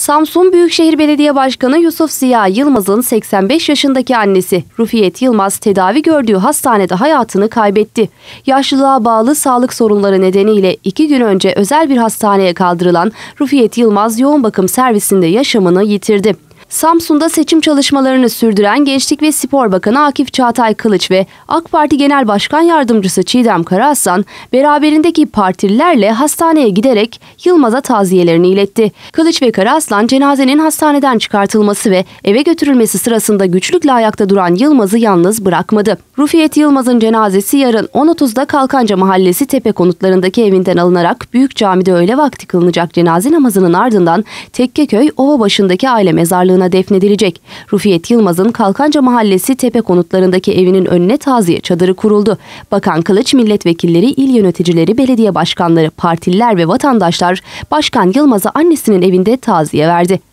Samsun Büyükşehir Belediye Başkanı Yusuf Ziya Yılmaz'ın 85 yaşındaki annesi Rufiyet Yılmaz tedavi gördüğü hastanede hayatını kaybetti. Yaşlılığa bağlı sağlık sorunları nedeniyle iki gün önce özel bir hastaneye kaldırılan Rufiyet Yılmaz yoğun bakım servisinde yaşamını yitirdi. Samsun'da seçim çalışmalarını sürdüren Gençlik ve Spor Bakanı Akif Çağatay Kılıç ve AK Parti Genel Başkan Yardımcısı Çiğdem Karahasan beraberindeki partililerle hastaneye giderek Yılmaz'a taziyelerini iletti. Kılıç ve Karahasan cenazenin hastaneden çıkartılması ve eve götürülmesi sırasında güçlükle ayakta duran Yılmaz'ı yalnız bırakmadı. Rufiyet Yılmaz'ın cenazesi yarın 10.30'da Kalkanca Mahallesi Tepe konutlarındaki evinden alınarak Büyük Cami'de öğle vakti kılınacak cenaze namazının ardından Tekkeköy Ova başındaki aile mezarlığına yakınına defnedilecek. Rufiyet Yılmaz'ın Kalkanca Mahallesi Tepe konutlarındaki evinin önüne taziye çadırı kuruldu. Bakan Kılıç, milletvekilleri, il yöneticileri, belediye başkanları, partililer ve vatandaşlar Başkan Yılmaz'a annesinin evinde taziye verdi.